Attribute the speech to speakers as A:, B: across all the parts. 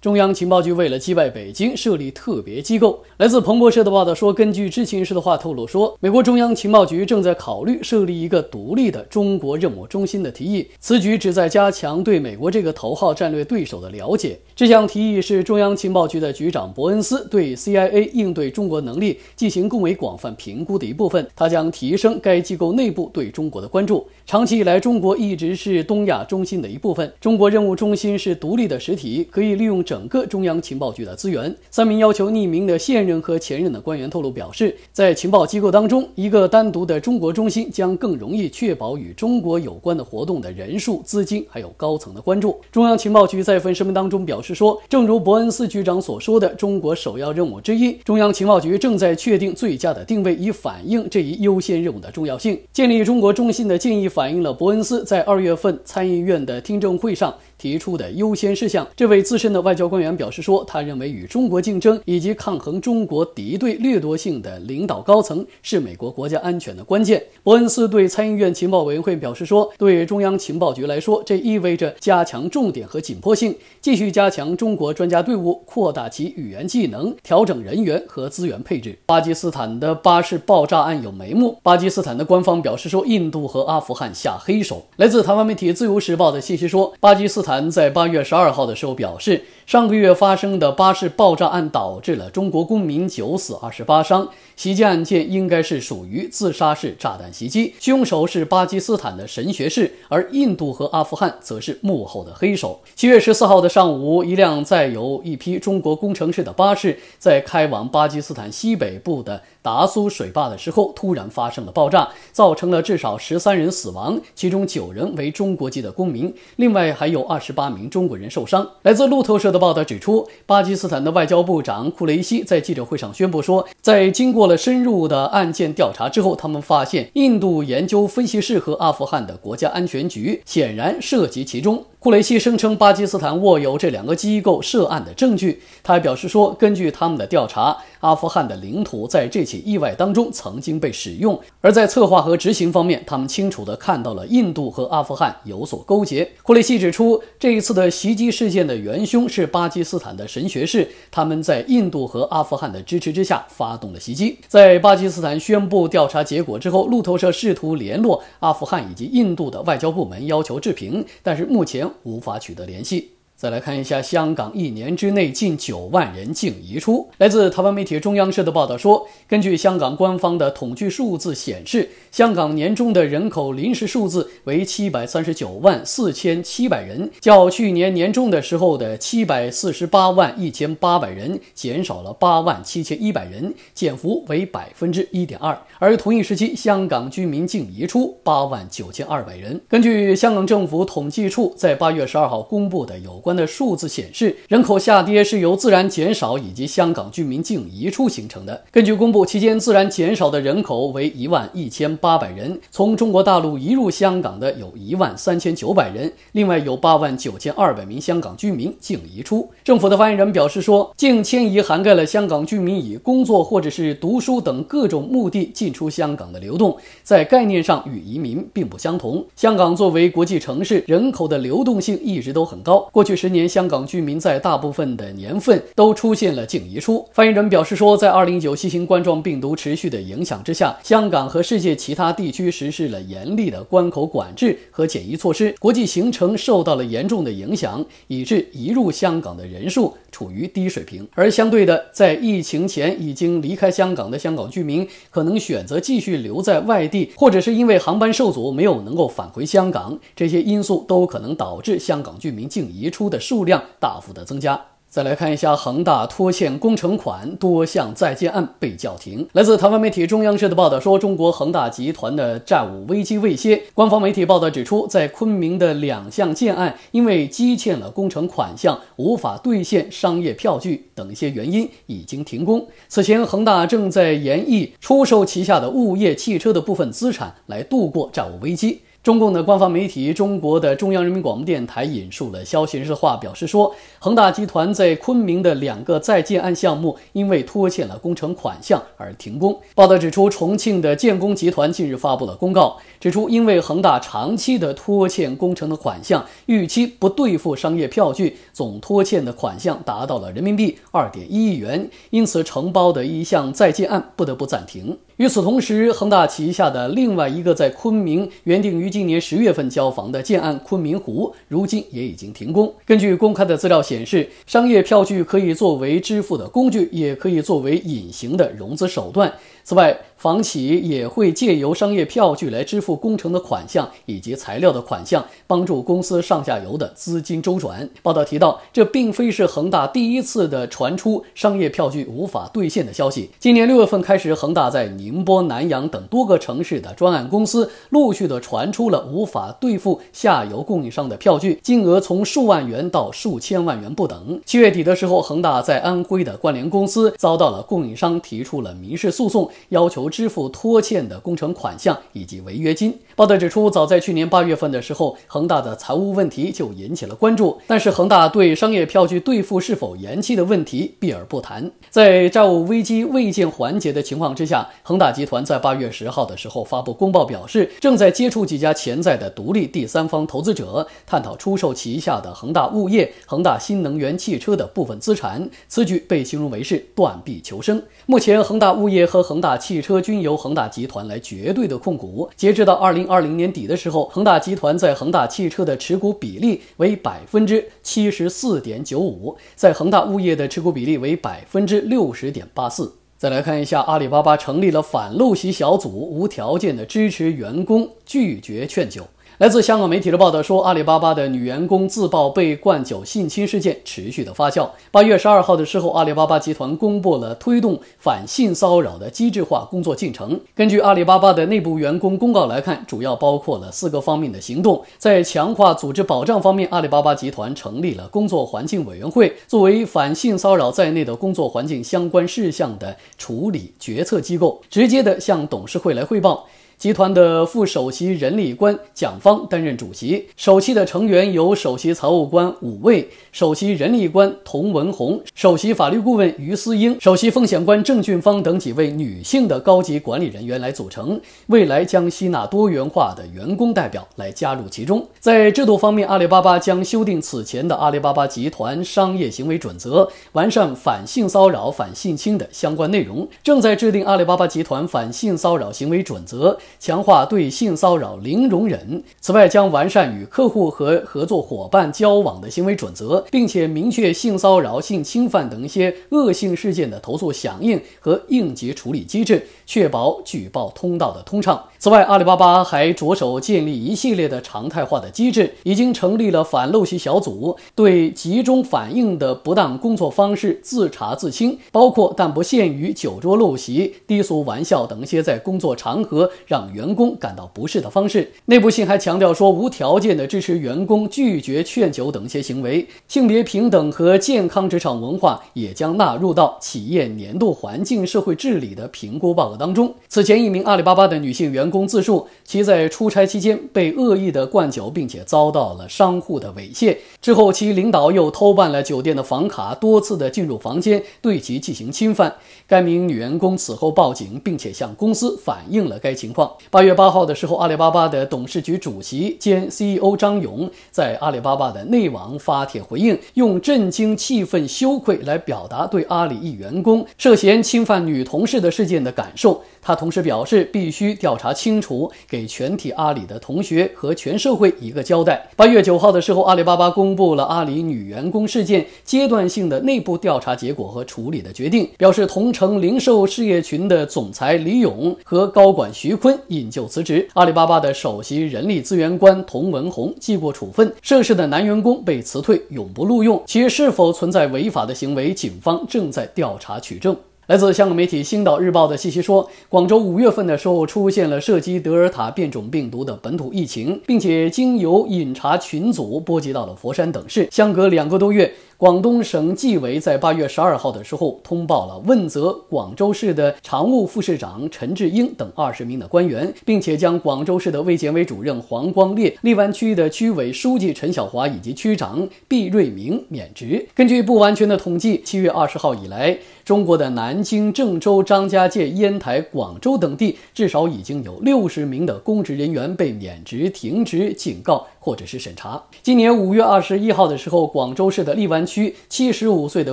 A: 中央情报局为了击败北京设立特别机构。来自彭博社的报道说，根据知情人士的话透露说，美国中央情报局正在考虑设立一个独立的中国任务中心的提议。此举旨在加强对美国这个头号战略对手的了解。这项提议是中央情报局的局长伯恩斯对 CIA 应对中国能力进行更为广泛评估的一部分。他将提升该机构内部对中国的关注。长期以来，中国一直是东亚中心的一部分。中国任务中心是独立的实体，可以利用。整个中央情报局的资源，三名要求匿名的现任和前任的官员透露表示，在情报机构当中，一个单独的中国中心将更容易确保与中国有关的活动的人数、资金，还有高层的关注。中央情报局在一份声明当中表示说：“正如伯恩斯局长所说的，中国首要任务之一，中央情报局正在确定最佳的定位，以反映这一优先任务的重要性。建立中国中心的建议反映了伯恩斯在二月份参议院的听证会上提出的优先事项。这位资深的外交。”官员表示说，他认为与中国竞争以及抗衡中国敌对掠夺性的领导高层是美国国家安全的关键。伯恩斯对参议院情报委员会表示说，对中央情报局来说，这意味着加强重点和紧迫性，继续加强中国专家队伍，扩大其语言技能，调整人员和资源配置。巴基斯坦的巴士爆炸案有眉目，巴基斯坦的官方表示说，印度和阿富汗下黑手。来自台湾媒体《自由时报》的信息说，巴基斯坦在八月十二号的时候表示。上个月发生的巴士爆炸案导致了中国公民九死二十八伤。袭击案件应该是属于自杀式炸弹袭击，凶手是巴基斯坦的神学士，而印度和阿富汗则是幕后的黑手。七月十四号的上午，一辆载有一批中国工程师的巴士在开往巴基斯坦西北部的达苏水坝的时候，突然发生了爆炸，造成了至少十三人死亡，其中九人为中国籍的公民，另外还有二十八名中国人受伤。来自路透社的报道指出，巴基斯坦的外交部长库雷西在记者会上宣布说，在经过。深入的案件调查之后，他们发现印度研究分析师和阿富汗的国家安全局显然涉及其中。库雷西声称，巴基斯坦握有这两个机构涉案的证据。他还表示说，根据他们的调查，阿富汗的领土在这起意外当中曾经被使用，而在策划和执行方面，他们清楚地看到了印度和阿富汗有所勾结。库雷西指出，这一次的袭击事件的元凶是巴基斯坦的神学士，他们在印度和阿富汗的支持之下发动了袭击。在巴基斯坦宣布调查结果之后，路透社试图联络阿富汗以及印度的外交部门要求置评，但是目前无法取得联系。再来看一下，香港一年之内近九万人净移出。来自台湾媒体中央社的报道说，根据香港官方的统计数字显示，香港年中的人口临时数字为七百三十九万四千七百人，较去年年中的时候的七百四十八万一千八百人减少了八万七千一百人，减幅为百分之一点二。而同一时期，香港居民净移出八万九千二百人。根据香港政府统计处在八月十二号公布的有关。的数字显示，人口下跌是由自然减少以及香港居民净移出形成的。根据公布，期间自然减少的人口为一万一千八百人，从中国大陆移入香港的有一万三千九百人，另外有八万九千二百名香港居民净移出。政府的发言人表示说，净迁移涵盖了香港居民以工作或者是读书等各种目的进出香港的流动，在概念上与移民并不相同。香港作为国际城市，人口的流动性一直都很高，过去。十年，香港居民在大部分的年份都出现了净移出。发言人表示说，在二零一九新型冠状病毒持续的影响之下，香港和世界其他地区实施了严厉的关口管制和检疫措施，国际行程受到了严重的影响，以致移入香港的人数处于低水平。而相对的，在疫情前已经离开香港的香港居民，可能选择继续留在外地，或者是因为航班受阻没有能够返回香港，这些因素都可能导致香港居民净移出。的数量大幅的增加。再来看一下恒大拖欠工程款，多项在建案被叫停。来自台湾媒体中央社的报道说，中国恒大集团的债务危机未歇。官方媒体报道指出，在昆明的两项建案，因为积欠了工程款项、无法兑现商业票据等一些原因，已经停工。此前，恒大正在研议出售旗下的物业、汽车的部分资产来度过债务危机。中共的官方媒体中国的中央人民广播电台引述了消息人士的话，表示说，恒大集团在昆明的两个在建案项目因为拖欠了工程款项而停工。报道指出，重庆的建工集团近日发布了公告，指出因为恒大长期的拖欠工程的款项，逾期不兑付商业票据，总拖欠的款项达到了人民币二点一亿元，因此承包的一项在建案不得不暂停。与此同时，恒大旗下的另外一个在昆明原定于今年十月份交房的建安昆明湖，如今也已经停工。根据公开的资料显示，商业票据可以作为支付的工具，也可以作为隐形的融资手段。此外，房企也会借由商业票据来支付工程的款项以及材料的款项，帮助公司上下游的资金周转。报道提到，这并非是恒大第一次的传出商业票据无法兑现的消息。今年六月份开始，恒大在宁波、南阳等多个城市的专案公司陆续的传出了无法兑付下游供应商的票据，金额从数万元到数千万元不等。七月底的时候，恒大在安徽的关联公司遭到了供应商提出了民事诉讼。要求支付拖欠的工程款项以及违约金。报道指出，早在去年八月份的时候，恒大的财务问题就引起了关注。但是恒大对商业票据兑付是否延期的问题避而不谈。在债务危机未见缓解的情况之下，恒大集团在八月十号的时候发布公报，表示正在接触几家潜在的独立第三方投资者，探讨出售旗下的恒大物业、恒大新能源汽车的部分资产。此举被形容为是断臂求生。目前，恒大物业和恒大汽车均由恒大集团来绝对的控股。截止到二零。二零年底的时候，恒大集团在恒大汽车的持股比例为百分之七十四点九五，在恒大物业的持股比例为百分之六十点八四。再来看一下，阿里巴巴成立了反陋习小组，无条件的支持员工，拒绝劝酒。来自香港媒体的报道说，阿里巴巴的女员工自曝被灌酒性侵事件持续的发酵。八月十二号的时候，阿里巴巴集团公布了推动反性骚扰的机制化工作进程。根据阿里巴巴的内部员工公告来看，主要包括了四个方面的行动。在强化组织保障方面，阿里巴巴集团成立了工作环境委员会，作为反性骚扰在内的工作环境相关事项的处理决策机构，直接的向董事会来汇报。集团的副首席人力官蒋芳担任主席，首席的成员由首席财务官武卫、首席人力官童文红、首席法律顾问于思英、首席风险官郑俊芳等几位女性的高级管理人员来组成。未来将吸纳多元化的员工代表来加入其中。在制度方面，阿里巴巴将修订此前的阿里巴巴集团商业行为准则，完善反性骚扰、反性侵的相关内容，正在制定阿里巴巴集团反性骚扰行为准则。强化对性骚扰零容忍。此外，将完善与客户和合作伙伴交往的行为准则，并且明确性骚扰、性侵犯等一些恶性事件的投诉响应和应急处理机制，确保举报通道的通畅。此外，阿里巴巴还着手建立一系列的常态化的机制，已经成立了反陋习小组，对集中反映的不当工作方式自查自清，包括但不限于酒桌陋习、低俗玩笑等一些在工作场合让。让员工感到不适的方式。内部信还强调说，无条件的支持员工拒绝劝酒等一些行为。性别平等和健康职场文化也将纳入到企业年度环境社会治理的评估报告当中。此前，一名阿里巴巴的女性员工自述，其在出差期间被恶意的灌酒，并且遭到了商户的猥亵。之后，其领导又偷办了酒店的房卡，多次的进入房间对其进行侵犯。该名女员工此后报警，并且向公司反映了该情况。八月八号的时候，阿里巴巴的董事局主席兼 CEO 张勇在阿里巴巴的内网发帖回应，用震惊、气愤、羞愧来表达对阿里一员工涉嫌侵犯女同事的事件的感受。他同时表示，必须调查清楚，给全体阿里的同学和全社会一个交代。八月九号的时候，阿里巴巴公布了阿里女员工事件阶段性的内部调查结果和处理的决定，表示同城零售事业群的总裁李勇和高管徐坤。引咎辞职，阿里巴巴的首席人力资源官童文红记过处分，涉事的男员工被辞退，永不录用。其是否存在违法的行为，警方正在调查取证。来自香港媒体《星岛日报》的信息说，广州五月份的时候出现了涉及德尔塔变种病毒的本土疫情，并且经由饮茶群组波及到了佛山等市。相隔两个多月，广东省纪委在八月十二号的时候通报了问责广州市的常务副市长陈志英等二十名的官员，并且将广州市的卫健委主任黄光烈、荔湾区的区委书记陈晓华以及区长毕瑞明免职。根据不完全的统计，七月二十号以来。中国的南京、郑州、张家界、烟台、广州等地，至少已经有六十名的公职人员被免职、停职、警告或者是审查。今年五月二十一号的时候，广州市的荔湾区七十五岁的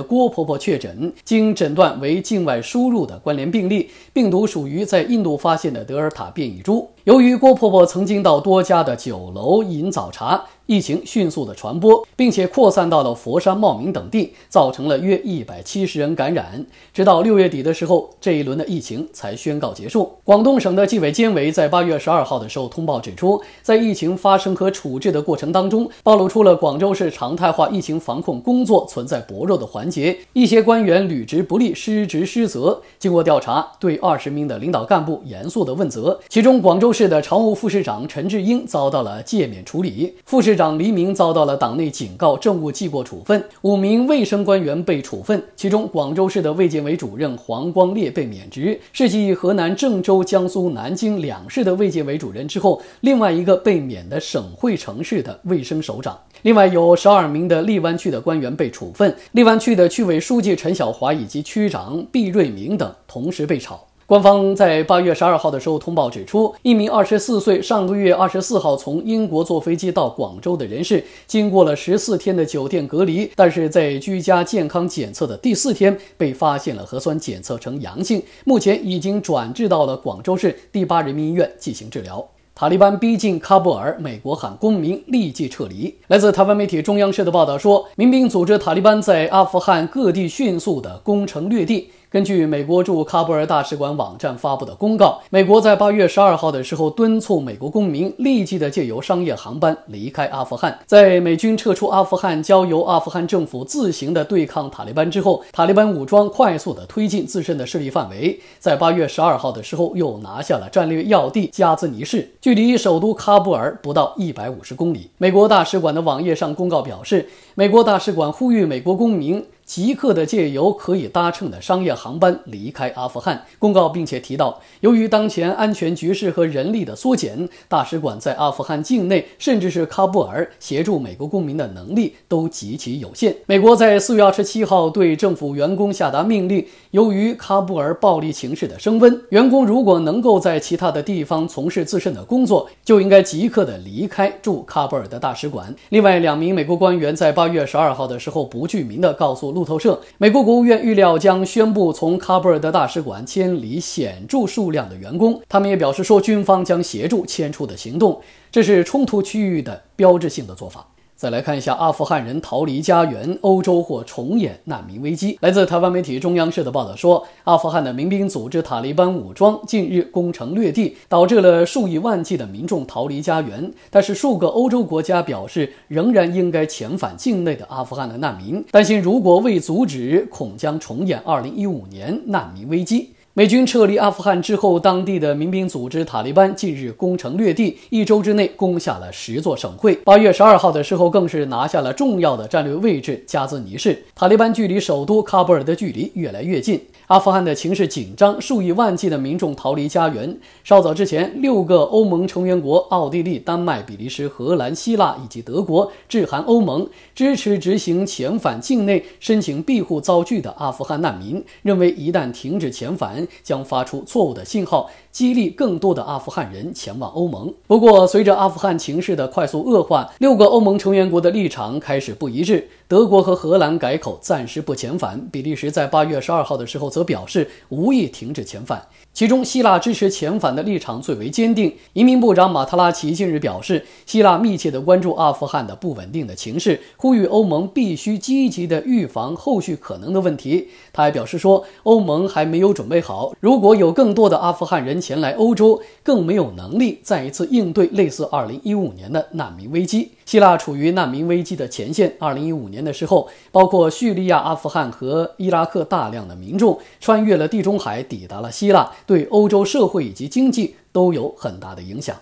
A: 郭婆婆确诊，经诊断为境外输入的关联病例，病毒属于在印度发现的德尔塔变异株。由于郭婆婆曾经到多家的酒楼饮早茶，疫情迅速的传播，并且扩散到了佛山、茂名等地，造成了约一百七十人感染。直到六月底的时候，这一轮的疫情才宣告结束。广东省的纪委监委在八月十二号的时候通报指出，在疫情发生和处置的过程当中，暴露出了广州市常态化疫情防控工作存在薄弱的环节，一些官员履职不力、失职失责。经过调查，对二十名的领导干部严肃的问责，其中广州。市的常务副市长陈志英遭到了诫勉处理，副市长黎明遭到了党内警告、政务记过处分，五名卫生官员被处分，其中广州市的卫健委主任黄光烈被免职，是继河南郑州、江苏南京两市的卫健委主任之后，另外一个被免的省会城市的卫生首长。另外有十二名的荔湾区的官员被处分，荔湾区的区委书记陈小华以及区长毕瑞明等同时被炒。官方在八月十二号的时候通报指出，一名二十四岁、上个月二十四号从英国坐飞机到广州的人士，经过了十四天的酒店隔离，但是在居家健康检测的第四天被发现了核酸检测呈阳性，目前已经转至到了广州市第八人民医院进行治疗。塔利班逼近喀布尔，美国喊公民立即撤离。来自台湾媒体中央社的报道说，民兵组织塔利班在阿富汗各地迅速的攻城略地。根据美国驻喀布尔大使馆网站发布的公告，美国在八月十二号的时候敦促美国公民立即的借由商业航班离开阿富汗。在美军撤出阿富汗，交由阿富汗政府自行的对抗塔利班之后，塔利班武装快速的推进自身的势力范围，在八月十二号的时候又拿下了战略要地加兹尼市，距离首都喀布尔不到一百五十公里。美国大使馆的网页上公告表示，美国大使馆呼吁美国公民。即刻的借由可以搭乘的商业航班离开阿富汗公告，并且提到，由于当前安全局势和人力的缩减，大使馆在阿富汗境内，甚至是喀布尔协助美国公民的能力都极其有限。美国在四月二十七号对政府员工下达命令，由于喀布尔暴力形势的升温，员工如果能够在其他的地方从事自身的工作，就应该即刻的离开驻喀布尔的大使馆。另外两名美国官员在八月十二号的时候，不具名的告诉。路透社：美国国务院预料将宣布从喀布尔的大使馆迁离显著数量的员工。他们也表示说，军方将协助迁出的行动，这是冲突区域的标志性的做法。再来看一下阿富汗人逃离家园，欧洲或重演难民危机。来自台湾媒体中央社的报道说，阿富汗的民兵组织塔利班武装近日攻城略地，导致了数以万计的民众逃离家园。但是数个欧洲国家表示，仍然应该遣返境内的阿富汗的难民，担心如果未阻止，恐将重演2015年难民危机。美军撤离阿富汗之后，当地的民兵组织塔利班近日攻城略地，一周之内攻下了十座省会。八月十二号的时候，更是拿下了重要的战略位置加兹尼市。塔利班距离首都喀布尔的距离越来越近，阿富汗的情势紧张，数以万计的民众逃离家园。稍早之前，六个欧盟成员国——奥地利、丹麦、比利时、荷兰、希腊以及德国致函欧盟，支持执行遣返境内申请庇护遭拒的阿富汗难民，认为一旦停止遣返，将发出错误的信号。激励更多的阿富汗人前往欧盟。不过，随着阿富汗情势的快速恶化，六个欧盟成员国的立场开始不一致。德国和荷兰改口，暂时不遣返；比利时在八月十二号的时候则表示无意停止遣返。其中，希腊支持遣返的立场最为坚定。移民部长马特拉奇近日表示，希腊密切的关注阿富汗的不稳定的情势，呼吁欧盟必须积极的预防后续可能的问题。他还表示说，欧盟还没有准备好，如果有更多的阿富汗人。前来欧洲更没有能力再一次应对类似2015年的难民危机。希腊处于难民危机的前线。2015年的时候，包括叙利亚、阿富汗和伊拉克，大量的民众穿越了地中海，抵达了希腊，对欧洲社会以及经济都有很大的影响。